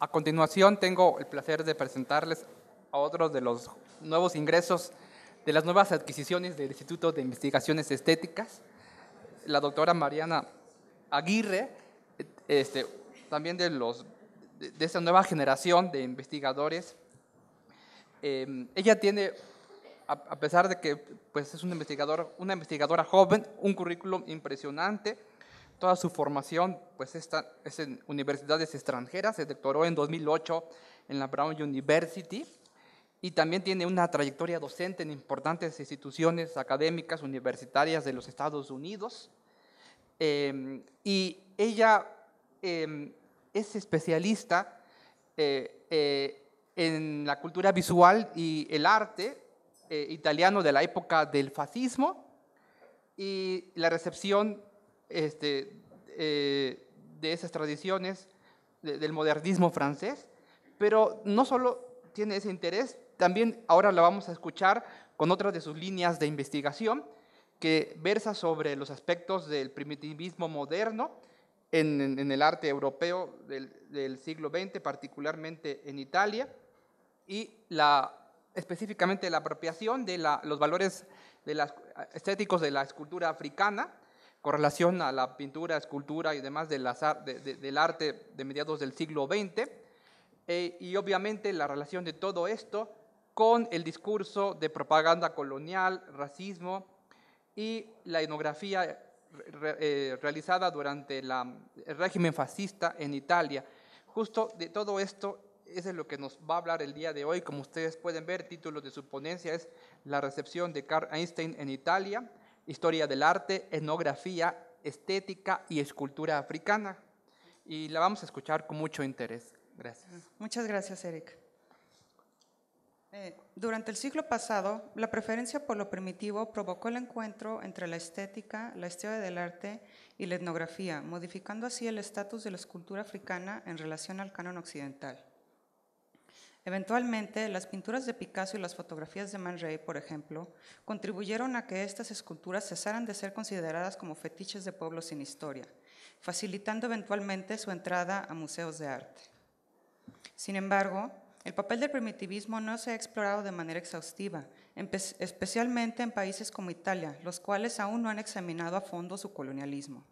A continuación tengo el placer de presentarles a otros de los nuevos ingresos de las nuevas adquisiciones del Instituto de Investigaciones Estéticas, la doctora Mariana Aguirre, este, también de, los, de, nueva generación de investigadores. Em, ella tiene, a, pesar de que pues, es un investigador, una investigadora joven, un currículum impresionante Toda su formación pues, es en universidades extranjeras, se doctoró en 2008 en la Brown University y también tiene una trayectoria docente en importantes instituciones académicas universitarias de los Estados Unidos. Em, y ella em, es especialista eh, eh, en la cultura visual y el arte eh, italiano de la época del fascismo y la recepción este, eh, de esas tradiciones del modernismo francés, pero no solo tiene ese interés, también ahora la vamos a escuchar con otras de sus líneas de investigación que versa sobre los aspectos del primitivismo moderno en, el arte europeo del, siglo XX, particularmente en Italia, y específicamente la apropiación de los valores estéticos de la escultura africana con relación a la pintura, escultura y demás del arte de mediados del siglo XX, eh, y obviamente la relación de todo esto con el discurso de propaganda colonial, racismo y la etnografía eh, realizada durante el régimen fascista en Italia. Justo de todo esto, eso es lo que nos va a hablar el día de hoy. Como ustedes pueden ver, título de su ponencia es La recepción de Carl Einstein en Italia historia del arte, etnografía, estética y escultura africana. Y la vamos a escuchar con mucho interés. Gracias. Muchas gracias, Eric. Eh, durante el siglo pasado, la preferencia por lo primitivo provocó el encuentro entre la estética, la historia del arte y la etnografía, modificando así el estatus de la escultura africana en relación al canon occidental. Eventualmente, las pinturas de Picasso y las fotografías de Man Ray, por ejemplo, contribuyeron a que estas esculturas cesaran de ser consideradas como fetiches de pueblos sin historia, facilitando eventualmente su entrada a museos de arte. Sin embargo, el papel del primitivismo no se ha explorado de manera exhaustiva, especialmente en países como Italia, los cuales aún no han examinado a fondo su colonialismo.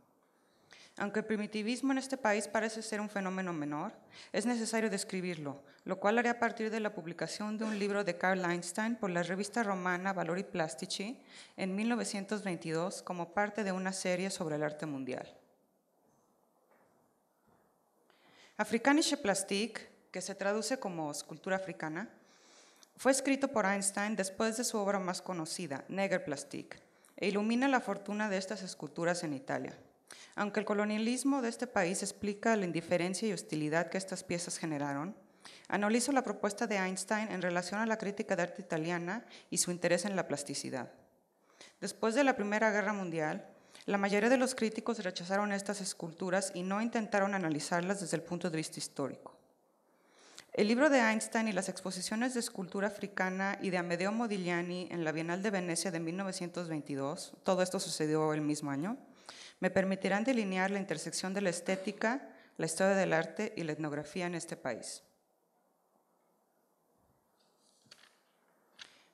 Aunque el primitivismo en este país parece ser un fenómeno menor, es necesario describirlo, lo cual haré a partir de la publicación de un libro de Karl Einstein por la revista romana Valori Plastici en 1922 como parte de una serie sobre el arte mundial. Afrikanische Plastik, que se traduce como escultura africana, fue escrito por Einstein después de su obra más conocida, Plastique, e ilumina la fortuna de estas esculturas en Italia. Aunque el colonialismo de este país explica la indiferencia y hostilidad que estas piezas generaron, analizo la propuesta de Einstein en relación a la crítica de arte italiana y su interés en la plasticidad. Después de la Primera Guerra Mundial, la mayoría de los críticos rechazaron estas esculturas y no intentaron analizarlas desde el punto de vista histórico. El libro de Einstein y las exposiciones de escultura africana y de Amedeo Modigliani en la Bienal de Venecia de 1922, todo esto sucedió el mismo año, me permitirán delinear la intersección de la estética, la historia del arte y la etnografía en este país.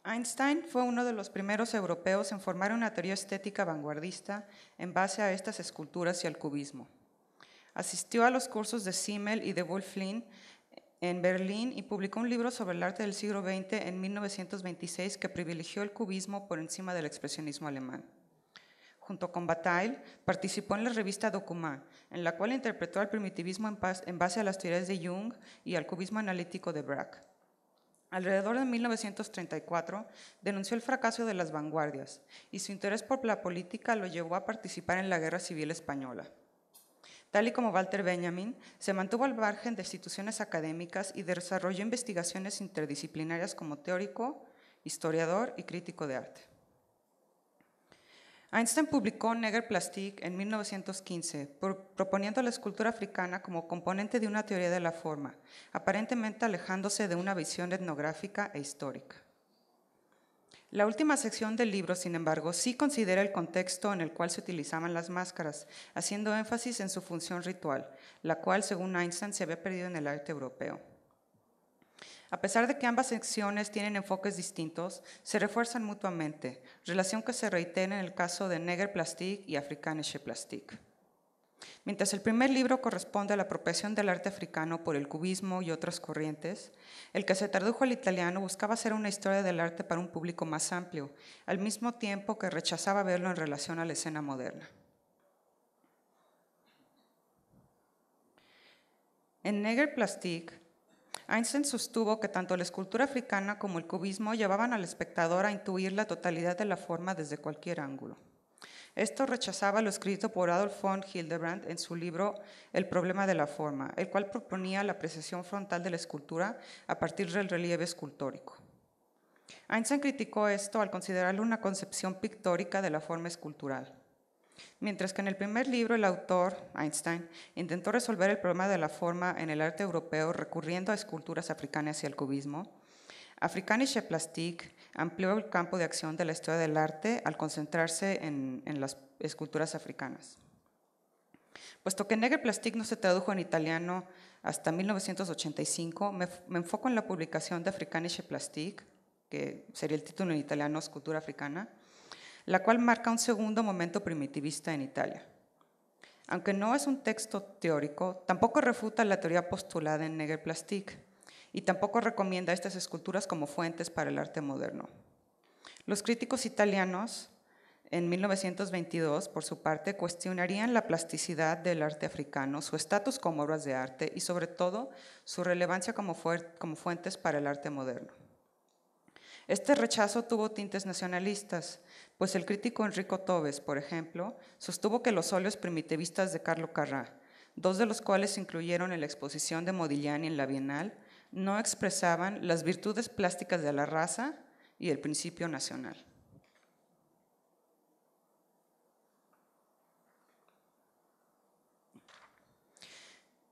Einstein fue uno de los primeros europeos en formar una teoría estética vanguardista en base a estas esculturas y al cubismo. Asistió a los cursos de Simmel y de Wolf en Berlín y publicó un libro sobre el arte del siglo XX en 1926 que privilegió el cubismo por encima del expresionismo alemán junto con Bataille, participó en la revista Documá, en la cual interpretó al primitivismo en base a las teorías de Jung y al cubismo analítico de Braque. Alrededor de 1934 denunció el fracaso de las vanguardias y su interés por la política lo llevó a participar en la Guerra Civil Española. Tal y como Walter Benjamin, se mantuvo al margen de instituciones académicas y desarrolló investigaciones interdisciplinarias como teórico, historiador y crítico de arte. Einstein publicó Plastic en 1915, proponiendo la escultura africana como componente de una teoría de la forma, aparentemente alejándose de una visión etnográfica e histórica. La última sección del libro, sin embargo, sí considera el contexto en el cual se utilizaban las máscaras, haciendo énfasis en su función ritual, la cual, según Einstein, se había perdido en el arte europeo. A pesar de que ambas secciones tienen enfoques distintos, se refuerzan mutuamente, relación que se reitera en el caso de Neger Plastic y Afrikanische Plastic. Mientras el primer libro corresponde a la apropiación del arte africano por el cubismo y otras corrientes, el que se tradujo al italiano buscaba hacer una historia del arte para un público más amplio, al mismo tiempo que rechazaba verlo en relación a la escena moderna. En Neger Plastic, Einstein sostuvo que tanto la escultura africana como el cubismo llevaban al espectador a intuir la totalidad de la forma desde cualquier ángulo. Esto rechazaba lo escrito por Adolf von Hildebrandt en su libro El problema de la forma, el cual proponía la apreciación frontal de la escultura a partir del relieve escultórico. Einstein criticó esto al considerarlo una concepción pictórica de la forma escultural. Mientras que en el primer libro el autor, Einstein, intentó resolver el problema de la forma en el arte europeo recurriendo a esculturas africanas y al cubismo, Africanische Plastik amplió el campo de acción de la historia del arte al concentrarse en, las esculturas africanas. Puesto que Negre Plastic no se tradujo en italiano hasta 1985, me, enfoco en la publicación de Africanische Plastik, que sería el título en italiano Escultura Africana, la cual marca un segundo momento primitivista en Italia. Aunque no es un texto teórico, tampoco refuta la teoría postulada en Plastic y tampoco recomienda estas esculturas como fuentes para el arte moderno. Los críticos italianos, en 1922, por su parte, cuestionarían la plasticidad del arte africano, su estatus como obras de arte y, sobre todo, su relevancia como, como fuentes para el arte moderno. Este rechazo tuvo tintes nacionalistas, pues el crítico Enrico Tobes, por ejemplo, sostuvo que los óleos primitivistas de Carlo Carrà, dos de los cuales incluyeron en la exposición de Modigliani en la Bienal, no expresaban las virtudes plásticas de la raza y el principio nacional.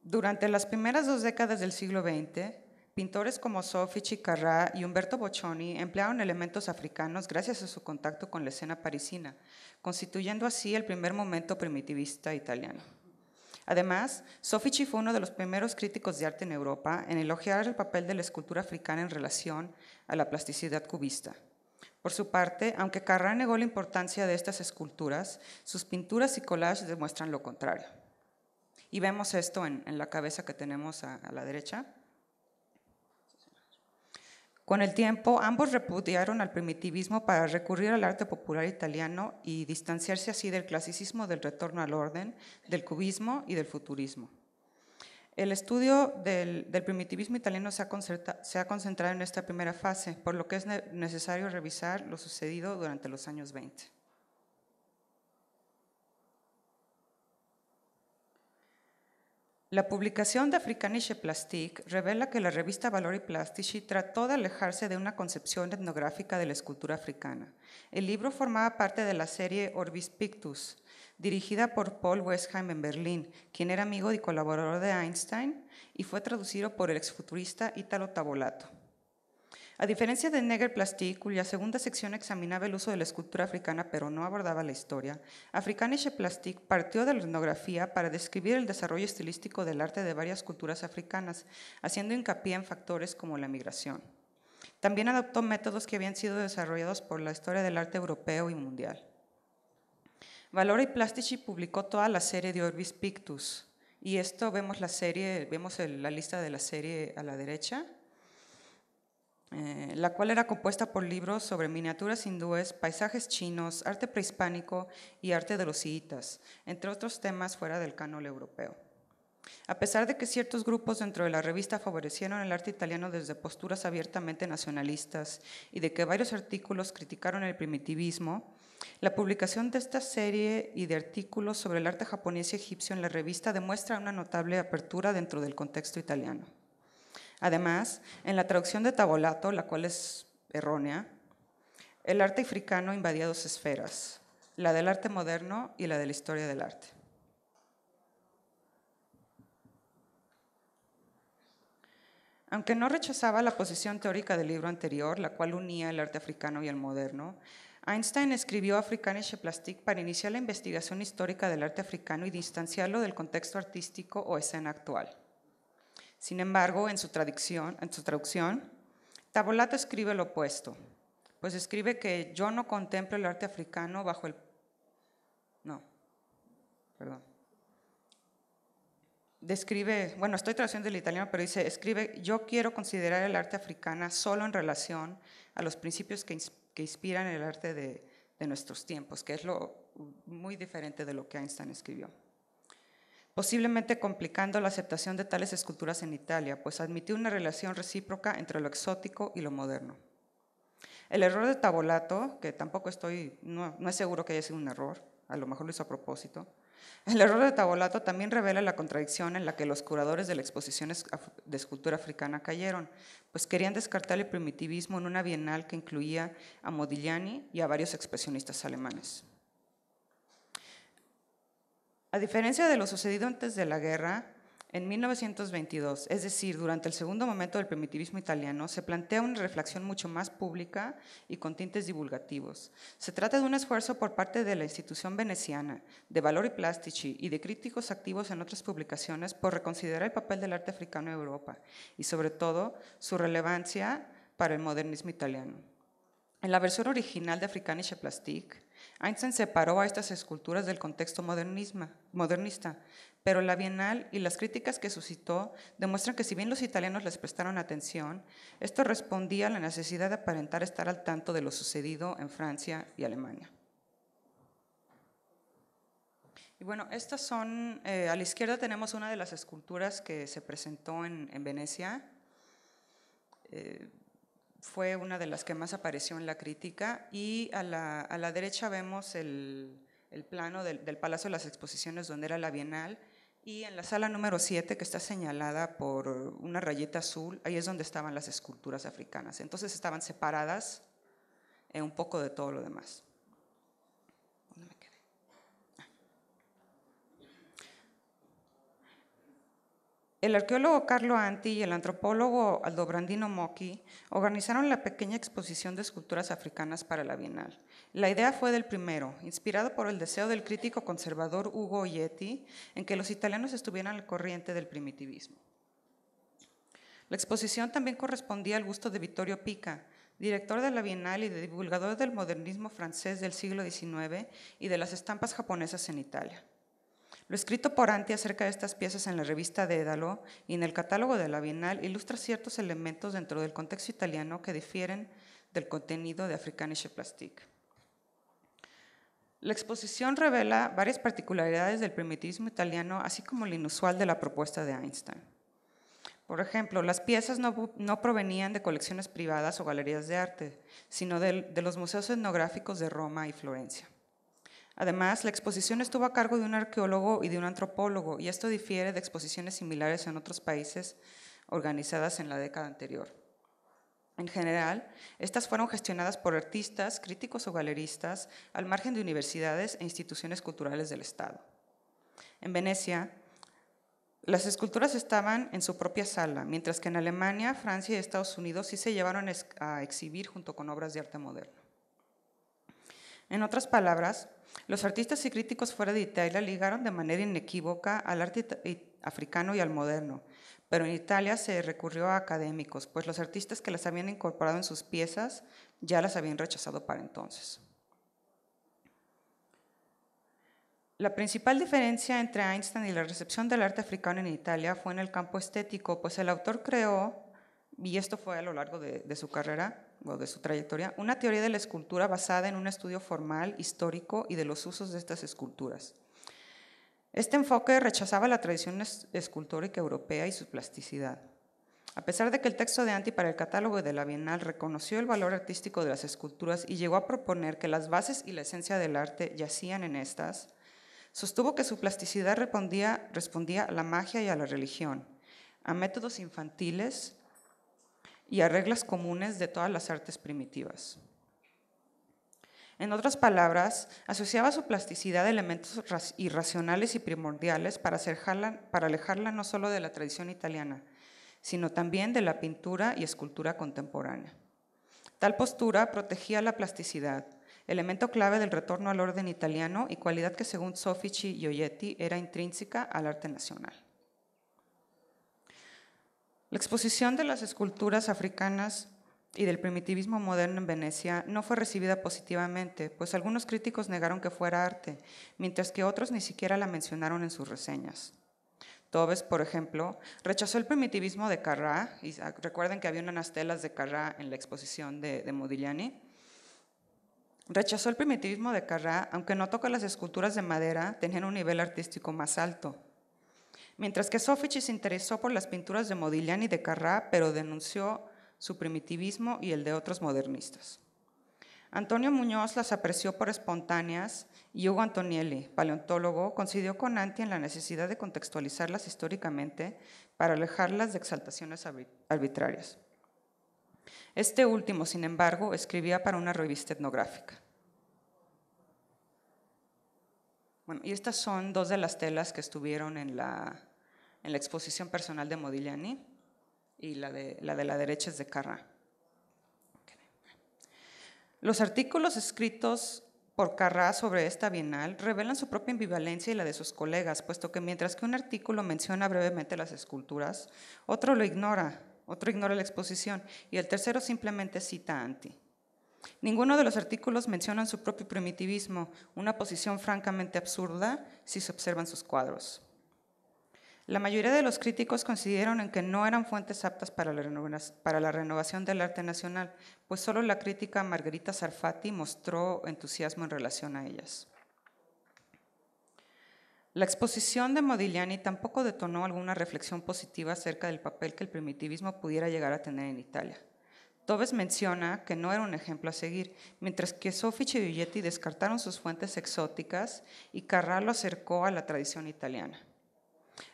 Durante las primeras dos décadas del siglo XX, Pintores como Sophie Chicarrá y Umberto Boccioni emplearon elementos africanos gracias a su contacto con la escena parisina, constituyendo así el primer momento primitivista italiano. Además, Sofici fue uno de los primeros críticos de arte en Europa en elogiar el papel de la escultura africana en relación a la plasticidad cubista. Por su parte, aunque Carrá negó la importancia de estas esculturas, sus pinturas y collages demuestran lo contrario. Y vemos esto en, la cabeza que tenemos a la derecha. Con el tiempo, ambos repudiaron al primitivismo para recurrir al arte popular italiano y distanciarse así del clasicismo del retorno al orden, del cubismo y del futurismo. El estudio del, primitivismo italiano se ha, concentrado en esta primera fase, por lo que es necesario revisar lo sucedido durante los años 20. La publicación de Africanische Plastik revela que la revista Valori Plastici trató de alejarse de una concepción etnográfica de la escultura africana. El libro formaba parte de la serie Orbis Pictus, dirigida por Paul Westheim en Berlín, quien era amigo y colaborador de Einstein, y fue traducido por el exfuturista Italo Tabolato. A diferencia de Neger Plastik, cuya segunda sección examinaba el uso de la escultura africana pero no abordaba la historia, Africanische Plastik partió de la etnografía para describir el desarrollo estilístico del arte de varias culturas africanas, haciendo hincapié en factores como la migración. También adoptó métodos que habían sido desarrollados por la historia del arte europeo y mundial. Valora y Plastici publicó toda la serie de Orbis Pictus, y esto vemos la serie, vemos la lista de la serie a la derecha, eh, la cual era compuesta por libros sobre miniaturas hindúes, paisajes chinos, arte prehispánico y arte de los hiitas, entre otros temas fuera del canal europeo. A pesar de que ciertos grupos dentro de la revista favorecieron el arte italiano desde posturas abiertamente nacionalistas y de que varios artículos criticaron el primitivismo, la publicación de esta serie y de artículos sobre el arte japonés y egipcio en la revista demuestra una notable apertura dentro del contexto italiano. Además, en la traducción de Tabolato, la cual es errónea, el arte africano invadía dos esferas, la del arte moderno y la de la historia del arte. Aunque no rechazaba la posición teórica del libro anterior, la cual unía el arte africano y el moderno, Einstein escribió Africanische Plastik para iniciar la investigación histórica del arte africano y distanciarlo del contexto artístico o escena actual. Sin embargo, en su traducción, en Tabolato escribe lo opuesto, pues escribe que yo no contemplo el arte africano bajo el... No, perdón. Describe, bueno, estoy traduciendo del italiano, pero dice, escribe, yo quiero considerar el arte africano solo en relación a los principios que, inspiran el arte de nuestros tiempos, que es lo muy diferente de lo que Einstein escribió posiblemente complicando la aceptación de tales esculturas en Italia, pues admitió una relación recíproca entre lo exótico y lo moderno. El error de Tabolato, que tampoco estoy, no, es seguro que haya sido un error, a lo mejor lo hizo a propósito, el error de Tabolato también revela la contradicción en la que los curadores de la exposición de escultura africana cayeron, pues querían descartar el primitivismo en una bienal que incluía a Modigliani y a varios expresionistas alemanes. A diferencia de lo sucedido antes de la guerra, en 1922, es decir, durante el segundo momento del primitivismo italiano, se plantea una reflexión mucho más pública y con tintes divulgativos. Se trata de un esfuerzo por parte de la institución veneciana, de Valori Plastici y de críticos activos en otras publicaciones por reconsiderar el papel del arte africano en Europa y, sobre todo, su relevancia para el modernismo italiano. En la versión original de Africanische Plastique, Einstein separó a estas esculturas del contexto modernista, pero la Bienal y las críticas que suscitó demuestran que si bien los italianos les prestaron atención, esto respondía a la necesidad de aparentar estar al tanto de lo sucedido en Francia y Alemania. Y bueno, estas son, eh, a la izquierda tenemos una de las esculturas que se presentó en, Venecia. Eh, fue una de las que más apareció en la crítica y a la, derecha vemos el, plano del, Palacio de las Exposiciones donde era la Bienal y en la sala número 7 que está señalada por una rayeta azul, ahí es donde estaban las esculturas africanas. Entonces estaban separadas eh, un poco de todo lo demás. El arqueólogo Carlo Anti y el antropólogo Aldobrandino Mocchi organizaron la pequeña exposición de esculturas africanas para la Bienal. La idea fue del primero, inspirado por el deseo del crítico conservador Hugo Oietti en que los italianos estuvieran al corriente del primitivismo. La exposición también correspondía al gusto de Vittorio Pica, director de la Bienal y divulgador del modernismo francés del siglo XIX y de las estampas japonesas en Italia. Lo escrito por Anti acerca de estas piezas en la revista Dédalo y en el catálogo de la Bienal ilustra ciertos elementos dentro del contexto italiano que difieren del contenido de Africanische Plastik. La exposición revela varias particularidades del primitivismo italiano, así como lo inusual de la propuesta de Einstein. Por ejemplo, las piezas no, provenían de colecciones privadas o galerías de arte, sino de los museos etnográficos de Roma y Florencia. Además, la exposición estuvo a cargo de un arqueólogo y de un antropólogo, y esto difiere de exposiciones similares en otros países organizadas en la década anterior. En general, estas fueron gestionadas por artistas, críticos o galeristas, al margen de universidades e instituciones culturales del Estado. En Venecia, las esculturas estaban en su propia sala, mientras que en Alemania, Francia y Estados Unidos sí se llevaron a exhibir junto con obras de arte moderno. En otras palabras, los artistas y críticos fuera de Italia ligaron de manera inequívoca al arte africano y al moderno, pero en Italia se recurrió a académicos, pues los artistas que las habían incorporado en sus piezas ya las habían rechazado para entonces. La principal diferencia entre Einstein y la recepción del arte africano en Italia fue en el campo estético, pues el autor creó, y esto fue a lo largo de, de su carrera, de su trayectoria, una teoría de la escultura basada en un estudio formal, histórico y de los usos de estas esculturas. Este enfoque rechazaba la tradición escultórica europea y su plasticidad. A pesar de que el texto de Anti para el catálogo de la Bienal reconoció el valor artístico de las esculturas y llegó a proponer que las bases y la esencia del arte yacían en estas, sostuvo que su plasticidad respondía, respondía a la magia y a la religión, a métodos infantiles, y a reglas comunes de todas las artes primitivas. En otras palabras, asociaba su plasticidad a elementos irracionales y primordiales para alejarla, no solo de la tradición italiana, sino también de la pintura y escultura contemporánea. Tal postura protegía la plasticidad, elemento clave del retorno al orden italiano y cualidad que según Sofici y Oyetti era intrínseca al arte nacional. La exposición de las esculturas africanas y del primitivismo moderno en Venecia no fue recibida positivamente, pues algunos críticos negaron que fuera arte, mientras que otros ni siquiera la mencionaron en sus reseñas. Tobes, por ejemplo, rechazó el primitivismo de Carrá, y ah, recuerden que había unas telas de Carrá en la exposición de, Modigliani, Rechazó el primitivismo de Carrá, aunque notó que las esculturas de madera tenían un nivel artístico más alto, Mientras que Sófici se interesó por las pinturas de Modigliani y de Carrà, pero denunció su primitivismo y el de otros modernistas. Antonio Muñoz las apreció por espontáneas y Hugo Antonielli, paleontólogo, coincidió con Anti en la necesidad de contextualizarlas históricamente para alejarlas de exaltaciones arbitrarias. Este último, sin embargo, escribía para una revista etnográfica. Bueno, y estas son dos de las telas que estuvieron en la, exposición personal de Modigliani y la de la, derecha es de Carrá. Los artículos escritos por Carrá sobre esta bienal revelan su propia ambivalencia y la de sus colegas, puesto que mientras que un artículo menciona brevemente las esculturas, otro lo ignora, otro ignora la exposición y el tercero simplemente cita anti. Ninguno de los artículos mencionan su propio primitivismo, una posición francamente absurda si se observan sus cuadros. La mayoría de los críticos consideraron en que no eran fuentes aptas para la, renovación del arte nacional, pues solo la crítica Margarita Sarfati mostró entusiasmo en relación a ellas. La exposición de Modigliani tampoco detonó alguna reflexión positiva acerca del papel que el primitivismo pudiera llegar a tener en Italia. Tobes menciona que no era un ejemplo a seguir, mientras que Sofichi y descartaron sus fuentes exóticas y Carrà lo acercó a la tradición italiana.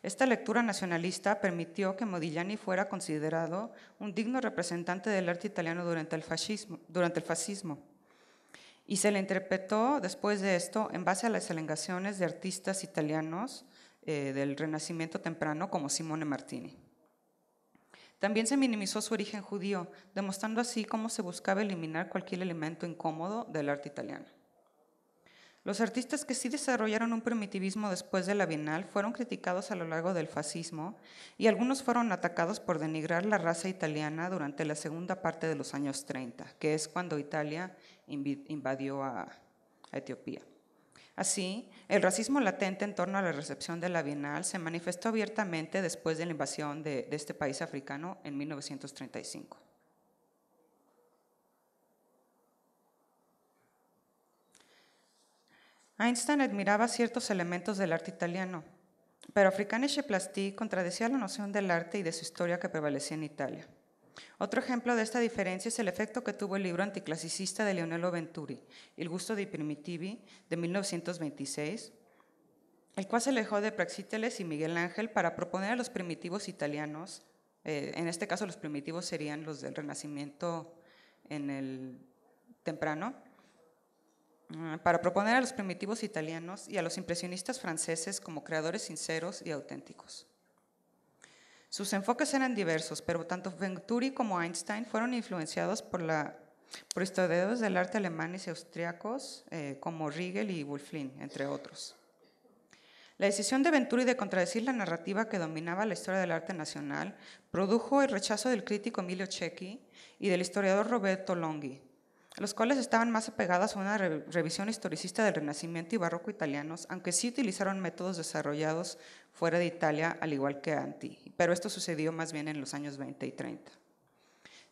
Esta lectura nacionalista permitió que Modigliani fuera considerado un digno representante del arte italiano durante el fascismo. Y se le interpretó después de esto en base a las elengaciones de artistas italianos eh, del Renacimiento temprano como Simone Martini. También se minimizó su origen judío, demostrando así cómo se buscaba eliminar cualquier elemento incómodo del arte italiano. Los artistas que sí desarrollaron un primitivismo después de la Bienal fueron criticados a lo largo del fascismo y algunos fueron atacados por denigrar la raza italiana durante la segunda parte de los años 30, que es cuando Italia invadió a Etiopía. Así, el racismo latente en torno a la recepción de la Bienal se manifestó abiertamente después de la invasión de, este país africano en 1935. Einstein admiraba ciertos elementos del arte italiano, pero y Sheplasti contradecía la noción del arte y de su historia que prevalecía en Italia. Otro ejemplo de esta diferencia es el efecto que tuvo el libro anticlasicista de Leonello Venturi, Il gusto dei primitivi, de 1926, el cual se alejó de Praxíteles y Miguel Ángel para proponer a los primitivos italianos, eh, en este caso los primitivos serían los del Renacimiento en el temprano, mm, para proponer a los primitivos italianos y a los impresionistas franceses como creadores sinceros y auténticos. Sus enfoques eran diversos, pero tanto Venturi como Einstein fueron influenciados por, la, historiadores del arte alemanes y austriacos eh, como Riegel y Wolflin, entre otros. La decisión de Venturi de contradecir la narrativa que dominaba la historia del arte nacional produjo el rechazo del crítico Emilio Cecchi y del historiador Roberto Longhi, los cuales estaban más apegadas a una revisión historicista del Renacimiento y Barroco italianos, aunque sí utilizaron métodos desarrollados fuera de Italia, al igual que Anti, pero esto sucedió más bien en los años 20 y 30.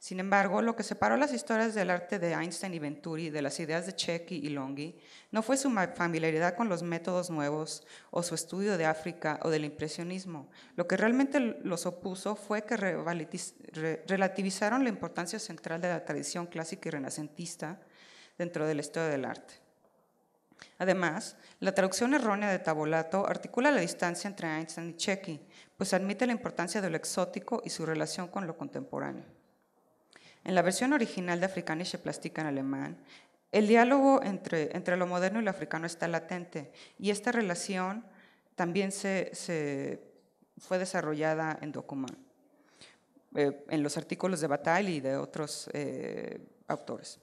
Sin embargo, lo que separó las historias del arte de Einstein y Venturi de las ideas de Checky y Longhi no fue su familiaridad con los métodos nuevos o su estudio de África o del impresionismo. Lo que realmente los opuso fue que relativizaron la importancia central de la tradición clásica y renacentista dentro del la del arte. Además, la traducción errónea de Tabolato articula la distancia entre Einstein y Checky, pues admite la importancia de lo exótico y su relación con lo contemporáneo. En la versión original de Afrikanische Plastik en alemán, el diálogo entre, entre lo moderno y lo africano está latente y esta relación también se, se fue desarrollada en Documán, eh, en los artículos de Bataille y de otros eh, autores.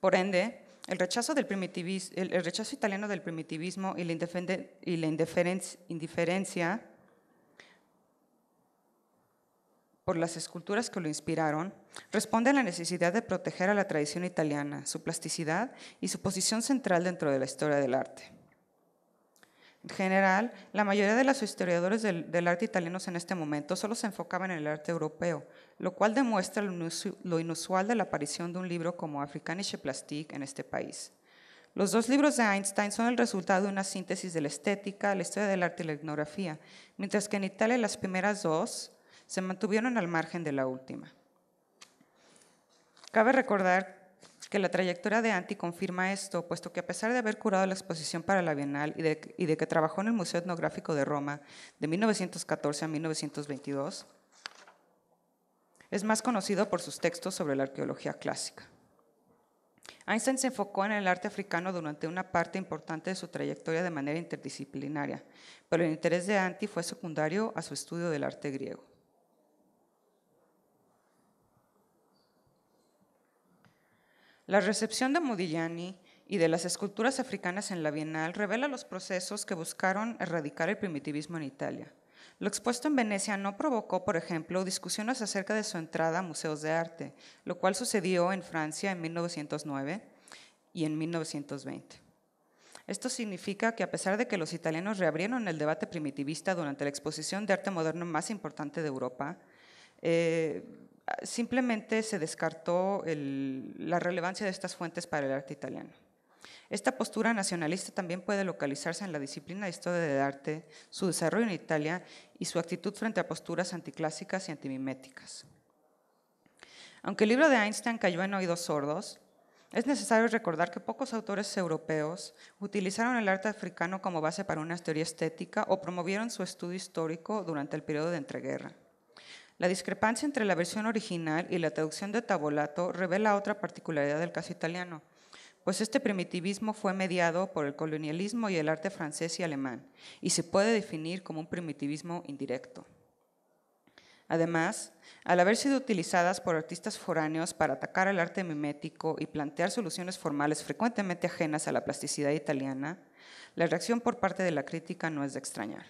Por ende, el rechazo, del primitivismo, el, rechazo italiano del primitivismo y la indiferencia por las esculturas que lo inspiraron, responde a la necesidad de proteger a la tradición italiana, su plasticidad y su posición central dentro de la historia del arte. En general, la mayoría de los historiadores del, arte italianos en este momento solo se enfocaban en el arte europeo, lo cual demuestra lo inusual de la aparición de un libro como Africanische Plastik en este país. Los dos libros de Einstein son el resultado de una síntesis de la estética, la historia del arte y la etnografía, mientras que en Italia las primeras dos, se mantuvieron al margen de la última. Cabe recordar que la trayectoria de Anti confirma esto, puesto que a pesar de haber curado la exposición para la Bienal y de, que trabajó en el Museo Etnográfico de Roma de 1914 a 1922, es más conocido por sus textos sobre la arqueología clásica. Einstein se enfocó en el arte africano durante una parte importante de su trayectoria de manera interdisciplinaria, pero el interés de Anti fue secundario a su estudio del arte griego. La recepción de Modigliani y de las esculturas africanas en la Bienal revela los procesos que buscaron erradicar el primitivismo en Italia. Lo expuesto en Venecia no provocó, por ejemplo, discusiones acerca de su entrada a museos de arte, lo cual sucedió en Francia en 1909 y en 1920. Esto significa que a pesar de que los italianos reabrieron el debate primitivista durante la exposición de arte moderno más importante de Europa, eh, Ah, simplemente se descartó la relevancia de estas fuentes para el arte italiano. Esta postura nacionalista también puede localizarse en la disciplina de historia del arte, su desarrollo en Italia y su actitud frente a posturas anticlásicas y antimiméticas. Aunque el libro de Einstein cayó en oídos sordos, es necesario recordar que pocos autores europeos utilizaron el arte africano como base para una teoría estética o promovieron su estudio histórico durante el periodo de entreguerra. La discrepancia entre la versión original y la traducción de Tabolato revela otra particularidad del caso italiano, pues este primitivismo fue mediado por el colonialismo y el arte francés y alemán, y se puede definir como un primitivismo indirecto. Además, al haber sido utilizadas por artistas foráneos para atacar el arte mimético y plantear soluciones formales frecuentemente ajenas a la plasticidad italiana, la reacción por parte de la crítica no es de extrañar.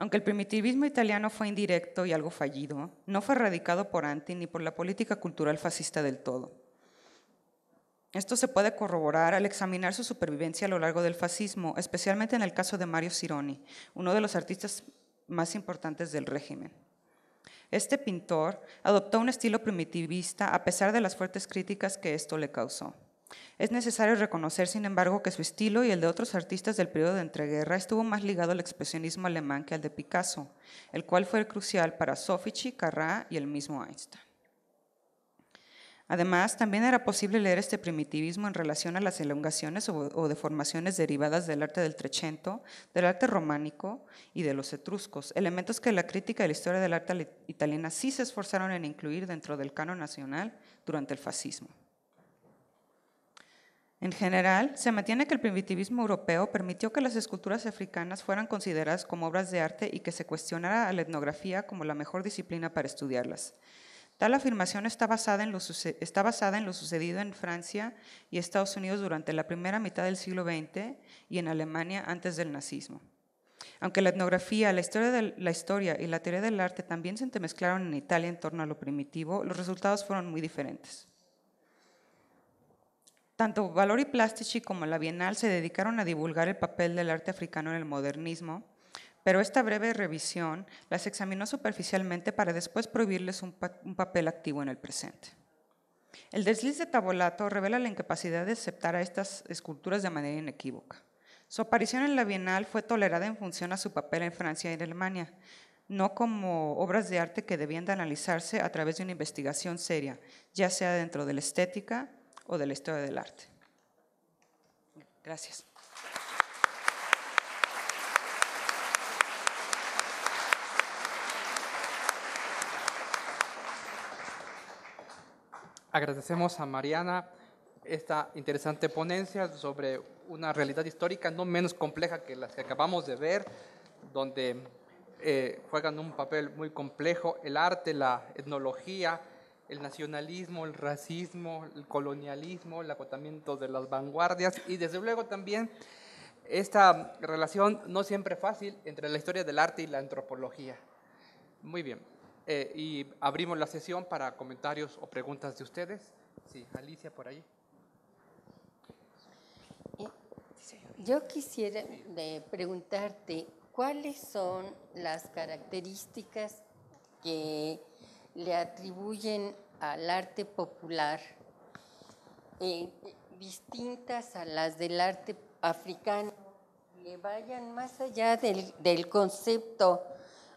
Aunque el primitivismo italiano fue indirecto y algo fallido, no fue erradicado por Anti ni por la política cultural fascista del todo. Esto se puede corroborar al examinar su supervivencia a lo largo del fascismo, especialmente en el caso de Mario Cironi, uno de los artistas más importantes del régimen. Este pintor adoptó un estilo primitivista a pesar de las fuertes críticas que esto le causó. Es necesario reconocer, sin embargo, que su estilo y el de otros artistas del periodo de entreguerra estuvo más ligado al expresionismo alemán que al de Picasso, el cual fue crucial para Sofici, Carrá y el mismo Einstein. Además, también era posible leer este primitivismo en relación a las elongaciones o, deformaciones derivadas del arte del Trecento, del arte románico y de los etruscos, elementos que la crítica de la historia del arte italiana sí se esforzaron en incluir dentro del canon nacional durante el fascismo. En general, se mantiene que el primitivismo europeo permitió que las esculturas africanas fueran consideradas como obras de arte y que se cuestionara a la etnografía como la mejor disciplina para estudiarlas. Tal afirmación está basada, en lo sucedido en Francia y Estados Unidos durante la primera mitad del siglo XX y en Alemania antes del nazismo. Aunque la etnografía, la historia, la historia y la teoría del arte también se entremezclaron en Italia en torno a lo primitivo, los resultados fueron muy diferentes. Tanto Valori Plastici como la Bienal se dedicaron a divulgar el papel del arte africano en el modernismo, pero esta breve revisión las examinó superficialmente para después prohibirles un, papel activo en el presente. El desliz de tabulato revela la incapacidad de aceptar a estas esculturas de manera inequívoca. Su aparición en la Bienal fue tolerada en función a su papel en Francia y en Alemania, no como obras de arte que debían de analizarse a través de una investigación seria, ya sea dentro de la estética, o de la historia del arte. Gracias. Agradecemos a Mariana esta interesante ponencia sobre una realidad histórica no menos compleja que las que acabamos de ver, donde eh, juegan un papel muy complejo el arte, la etnología, el nacionalismo, el racismo, el colonialismo, el acotamiento de las vanguardias y desde luego también esta relación no siempre fácil entre la historia del arte y la antropología. Muy bien, eh, y abrimos la sesión para comentarios o preguntas de ustedes. Sí, Alicia, por ahí. Yo quisiera eh, preguntarte cuáles son las características que le atribuyen al arte popular eh, distintas a las del arte africano, le vayan más allá del, concepto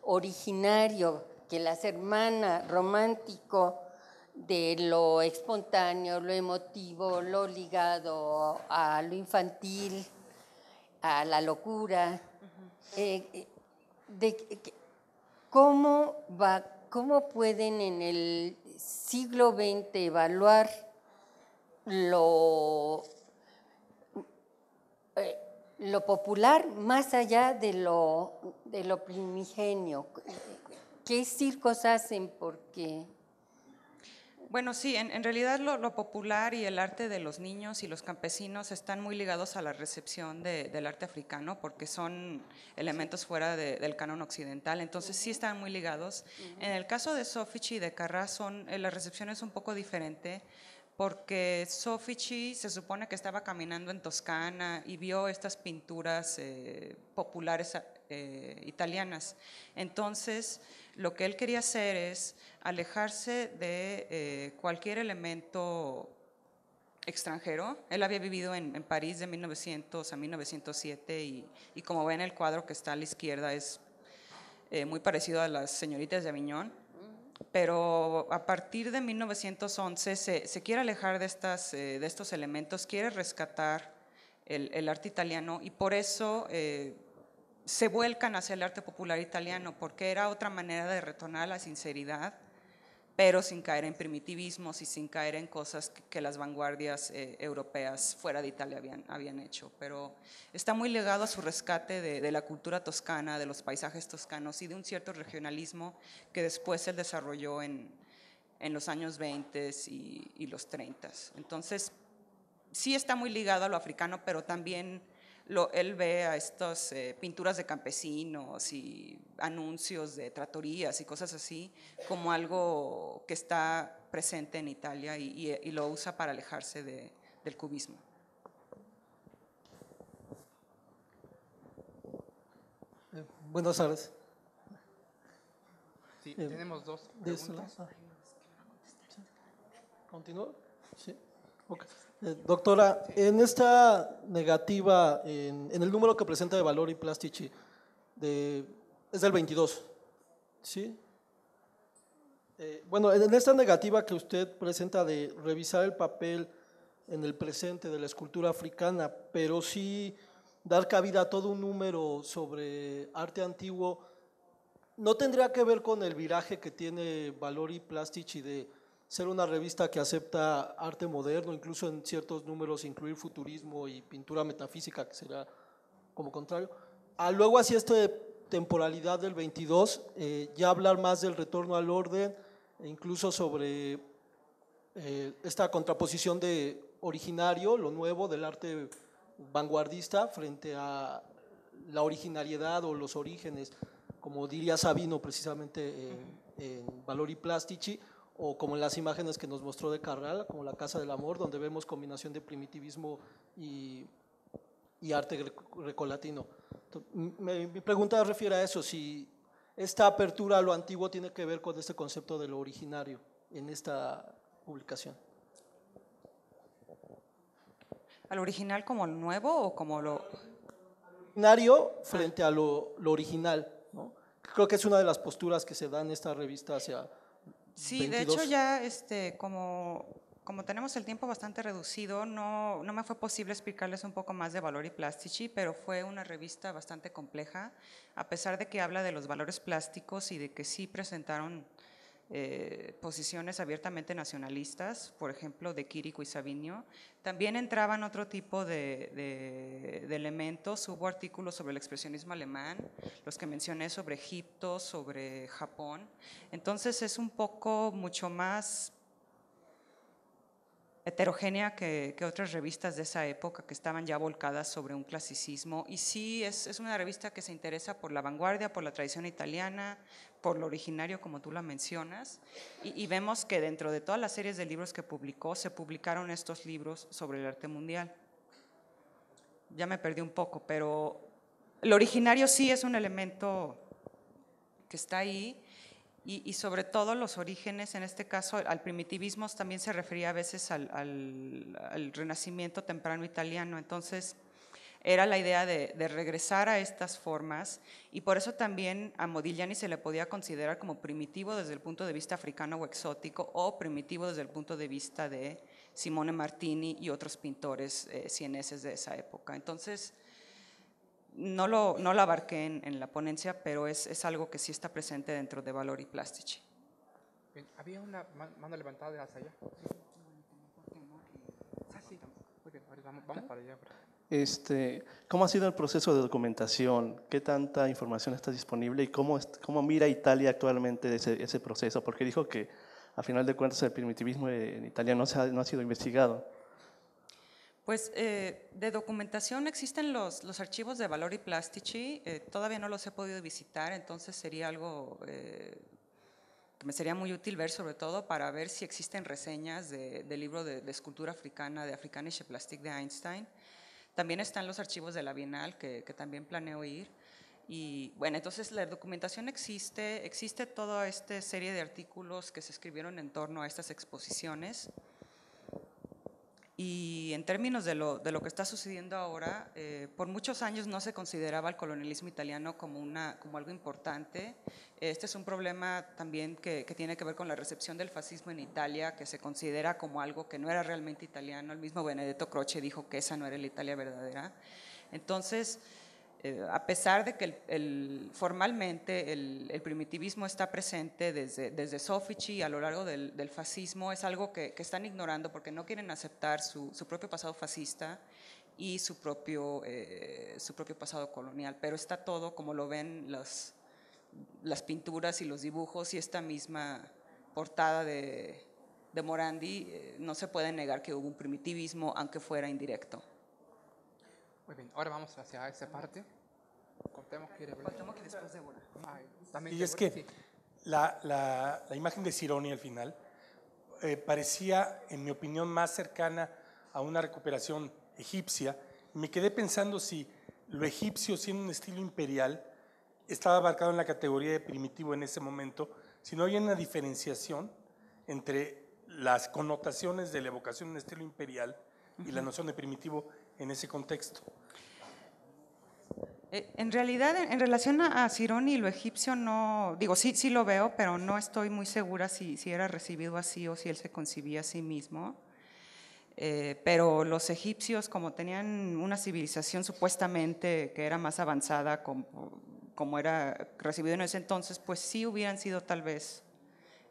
originario que las hermanas romántico de lo espontáneo, lo emotivo, lo ligado a lo infantil, a la locura, eh, eh, de cómo va ¿Cómo pueden en el siglo XX evaluar lo, eh, lo popular más allá de lo, de lo primigenio? ¿Qué circos hacen? Porque bueno, sí, en, realidad lo, popular y el arte de los niños y los campesinos están muy ligados a la recepción de, del arte africano porque son elementos fuera del canon occidental, entonces sí están muy ligados. En el caso de Sofichi y de Carras son, eh, la recepción es un poco diferente porque Sofichi se supone que estaba caminando en Toscana y vio estas pinturas eh, populares eh, italianas. Entonces, lo que él quería hacer es alejarse de eh, cualquier elemento extranjero. Él había vivido en, París de 1900 a 1907 y, y como ven el cuadro que está a la izquierda es eh, muy parecido a las señoritas de Aviñón, pero a partir de 1911 se, quiere alejar de, estas, de estos elementos, quiere rescatar el, arte italiano y por eso se vuelcan hacia el arte popular italiano, porque era otra manera de retornar a la sinceridad, pero sin caer en primitivismos y sin caer en cosas que, las vanguardias eh, europeas fuera de Italia habían, habían hecho. Pero está muy ligado a su rescate de, la cultura toscana, de los paisajes toscanos y de un cierto regionalismo que después él desarrolló en, los años 20 y, y los 30. Entonces, sí está muy ligado a lo africano, pero también lo, él ve a estas eh, pinturas de campesinos y anuncios de tratorías y cosas así como algo que está presente en Italia y, lo usa para alejarse de, del cubismo. Eh, buenas tardes. Sí, eh, tenemos dos este preguntas. Ah. Sí. Eh, doctora, en esta negativa, en, el número que presenta de Valori plastici, es del 22, ¿sí? Eh, bueno, en, en esta negativa que usted presenta de revisar el papel en el presente de la escultura africana, pero sí dar cabida a todo un número sobre arte antiguo, ¿no tendría que ver con el viraje que tiene Valori Plastici de ser una revista que acepta arte moderno, incluso en ciertos números incluir futurismo y pintura metafísica, que será como contrario. A ah, luego hacia esta temporalidad del 22, eh, ya hablar más del retorno al orden, e incluso sobre eh, esta contraposición de originario, lo nuevo del arte vanguardista frente a la originalidad o los orígenes, como diría Sabino precisamente en Valori Plastici o como en las imágenes que nos mostró de Carral, como la Casa del Amor, donde vemos combinación de primitivismo y, arte grecolatino. Mi, mi pregunta refiere a eso, si esta apertura a lo antiguo tiene que ver con este concepto de lo originario en esta publicación. ¿Al original como nuevo o como lo...? Originario frente a lo, original, ¿no? Creo que es una de las posturas que se da en esta revista hacia Sí, de hecho ya este, como, como tenemos el tiempo bastante reducido, no, no me fue posible explicarles un poco más de Valor y Plastici, pero fue una revista bastante compleja, a pesar de que habla de los valores plásticos y de que sí presentaron eh, posiciones abiertamente nacionalistas, por ejemplo, de Quirico y Sabinio. También entraban otro tipo de, elementos, hubo artículos sobre el expresionismo alemán, los que mencioné sobre Egipto, sobre Japón. Entonces es un poco mucho más heterogénea que, otras revistas de esa época que estaban ya volcadas sobre un clasicismo. Y sí, es, una revista que se interesa por la vanguardia, por la tradición italiana, por lo originario, como tú la mencionas. Y, y vemos que dentro de todas las series de libros que publicó, se publicaron estos libros sobre el arte mundial. Ya me perdí un poco, pero lo originario sí es un elemento que está ahí y, sobre todo los orígenes, en este caso al primitivismo también se refería a veces al, renacimiento temprano italiano, entonces era la idea de, regresar a estas formas y por eso también a Modigliani se le podía considerar como primitivo desde el punto de vista africano o exótico o primitivo desde el punto de vista de Simone Martini y otros pintores eh, cieneses de esa época. Entonces, no lo, no abarqué en, la ponencia, pero es, es, algo que sí está presente dentro de Valor y Plastici. había una mano levantada de Este, ¿Cómo ha sido el proceso de documentación? ¿Qué tanta información está disponible y cómo, cómo mira Italia actualmente ese, ese proceso? Porque dijo que, a final de cuentas, el primitivismo en Italia no, se no ha sido investigado. Pues eh, de documentación existen los, archivos de Valori Plastici, eh, todavía no los he podido visitar, entonces sería algo que eh, me sería muy útil ver, sobre todo para ver si existen reseñas del libro de, escultura africana, de Africanische Plastik de Einstein. También están los archivos de la Bienal, que también planeo ir. Y bueno, entonces la documentación existe, existe toda esta serie de artículos que se escribieron en torno a estas exposiciones. Y en términos de lo, que está sucediendo ahora, eh, por muchos años no se consideraba el colonialismo italiano como, una, como algo importante. Este es un problema también que, que, tiene que ver con la recepción del fascismo en Italia, que se considera como algo que no era realmente italiano. El mismo Benedetto Croce dijo que esa no era la Italia verdadera. Entonces, eh, a pesar de que formalmente el, primitivismo está presente desde, desde Sofici a lo largo del, fascismo, es algo que, están ignorando porque no quieren aceptar su, propio pasado fascista y su propio, eh, su propio pasado colonial. Pero está todo, como lo ven las, pinturas y los dibujos y esta misma portada de, Morandi, eh, no se puede negar que hubo un primitivismo, aunque fuera indirecto ahora vamos hacia esa parte. Contemos que, después de y es que la, imagen de Sironi al final eh, parecía, en mi opinión, más cercana a una recuperación egipcia. Me quedé pensando si lo egipcio, siendo un estilo imperial, estaba abarcado en la categoría de primitivo en ese momento, si no había una diferenciación entre las connotaciones de la evocación en estilo imperial y la noción de primitivo en ese contexto. Eh, en realidad, en relación a Sironi, y lo egipcio, no, digo, sí, sí lo veo, pero no estoy muy segura si, si era recibido así o si él se concibía a sí mismo. Eh, pero los egipcios, como tenían una civilización supuestamente que era más avanzada, como era recibido en ese entonces, pues sí hubieran sido tal vez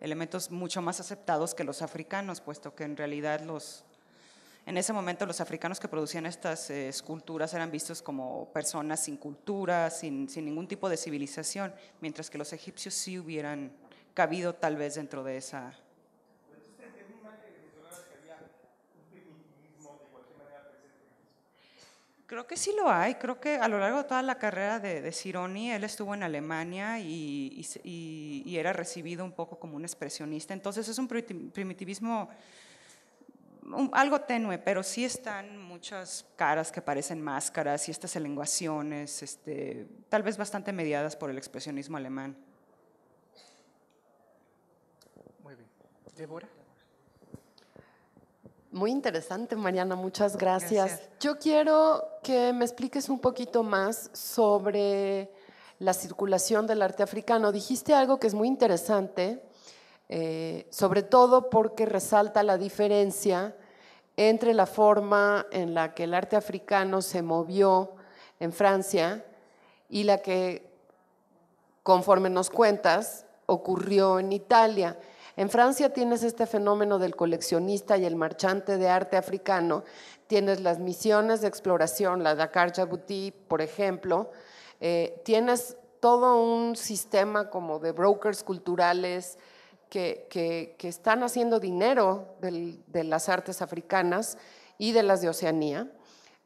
elementos mucho más aceptados que los africanos, puesto que en realidad los, en ese momento los africanos que producían estas eh, esculturas eran vistos como personas sin cultura, sin, ningún tipo de civilización, mientras que los egipcios sí hubieran cabido tal vez dentro de esa... Creo que sí lo hay, creo que a lo largo de toda la carrera de, de él estuvo en Alemania y, era recibido un poco como un expresionista, entonces es un primitivismo algo tenue, pero sí están muchas caras que parecen máscaras y estas elenguaciones, este, tal vez bastante mediadas por el expresionismo alemán. Muy bien. Débora. Muy interesante, Mariana, muchas gracias. Yo quiero que me expliques un poquito más sobre la circulación del arte africano. Dijiste algo que es muy interesante, eh, sobre todo porque resalta la diferencia entre la forma en la que el arte africano se movió en Francia y la que, conforme nos cuentas, ocurrió en Italia. En Francia tienes este fenómeno del coleccionista y el marchante de arte africano, tienes las misiones de exploración, la Dakar Jabuti, por ejemplo, eh, tienes todo un sistema como de brokers culturales, que, están haciendo dinero de las artes africanas y de las de Oceanía.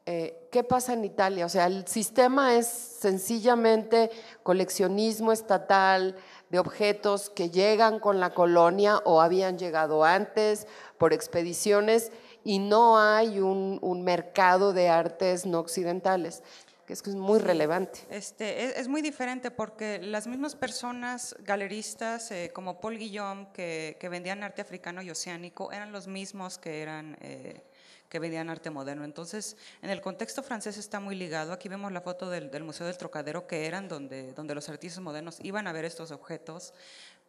Eh, ¿Qué pasa en Italia? O sea, el sistema es sencillamente coleccionismo estatal de objetos que llegan con la colonia o habían llegado antes por expediciones y no hay un mercado de artes no occidentales que es muy relevante. Este, es, muy diferente porque las mismas personas galeristas eh, como Paul Guillaume que, vendían arte africano y oceánico eran los mismos que eran... Eh, que vendían arte moderno. Entonces, en el contexto francés está muy ligado. Aquí vemos la foto del, Museo del Trocadero, que eran donde, donde los artistas modernos iban a ver estos objetos,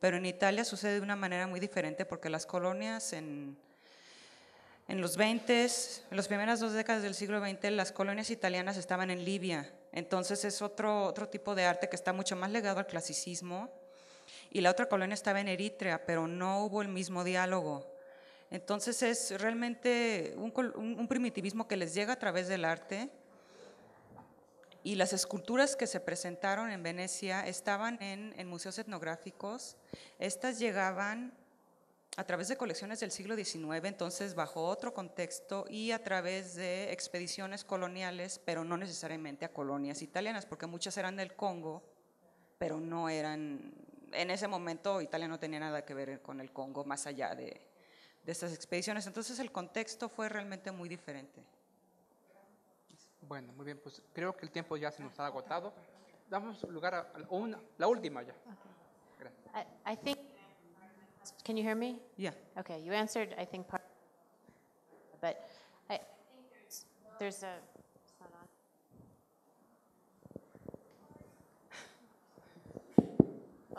pero en Italia sucede de una manera muy diferente porque las colonias en, en los 20, en las primeras dos décadas del siglo XX, las colonias italianas estaban en Libia. Entonces es otro, otro tipo de arte que está mucho más legado al clasicismo. Y la otra colonia estaba en Eritrea, pero no hubo el mismo diálogo. Entonces es realmente un, un primitivismo que les llega a través del arte. Y las esculturas que se presentaron en Venecia estaban en, en museos etnográficos. Estas llegaban a través de colecciones del siglo XIX, entonces bajo otro contexto y a través de expediciones coloniales, pero no necesariamente a colonias italianas, porque muchas eran del Congo, pero no eran, en ese momento Italia no tenía nada que ver con el Congo más allá de, de estas expediciones, entonces el contexto fue realmente muy diferente. Bueno, muy bien, pues creo que el tiempo ya se nos ha agotado. Damos lugar a, la última ya. Can you hear me? Yeah. Okay, you answered, I think, part, but I, I think there's, there's a,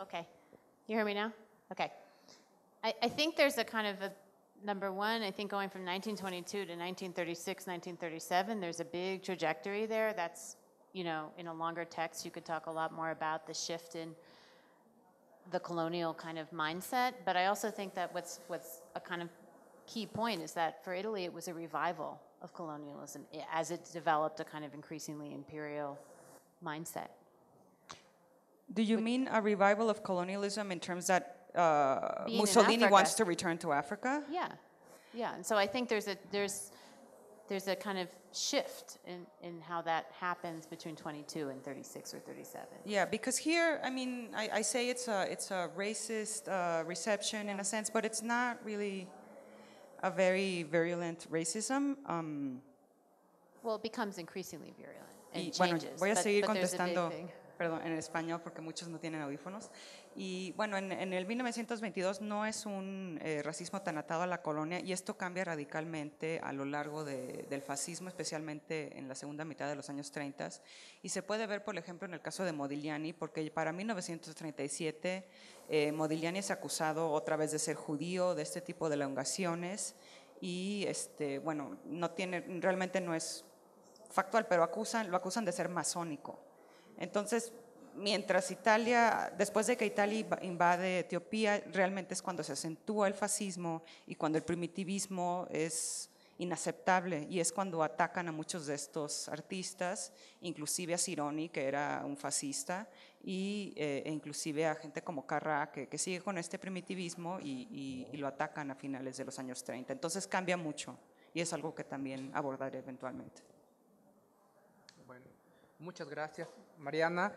Okay. You hear me now? Okay. I, I think there's a kind of a number one, I think going from 1922 to 1936, 1937, there's a big trajectory there. That's, you know, in a longer text, you could talk a lot more about the shift in the colonial kind of mindset. But I also think that what's what's a kind of key point is that for Italy, it was a revival of colonialism as it developed a kind of increasingly imperial mindset. Do you mean a revival of colonialism in terms that uh, Mussolini wants to return to Africa? Yeah, yeah. And so I think there's a there's there's a kind of shift in, in how that happens between 22 and 36 or 37. Yeah, because here, I mean, I, I say it's a, it's a racist uh, reception in a sense, but it's not really a very virulent racism. Um, well, it becomes increasingly virulent and y, changes. Bueno, voy a seguir but contestando. perdón, en español porque muchos no tienen audífonos. Y bueno, en, el 1922 no es un eh, racismo tan atado a la colonia y esto cambia radicalmente a lo largo del fascismo, especialmente en la segunda mitad de los años 30. Y se puede ver, por ejemplo, en el caso de Modigliani, porque para 1937 eh, Modigliani es acusado otra vez de ser judío, de este tipo de elongaciones y este, bueno, no tiene, realmente no es factual, pero acusan, lo acusan de ser masónico. Entonces, mientras Italia, después de que Italia invade Etiopía, realmente es cuando se acentúa el fascismo y cuando el primitivismo es inaceptable y es cuando atacan a muchos de estos artistas, inclusive a Sironi, que era un fascista, y, eh, e inclusive a gente como Carrà, que, sigue con este primitivismo y, y, lo atacan a finales de los años 30. Entonces cambia mucho y es algo que también abordaré eventualmente. Bueno, muchas gracias. Mariana,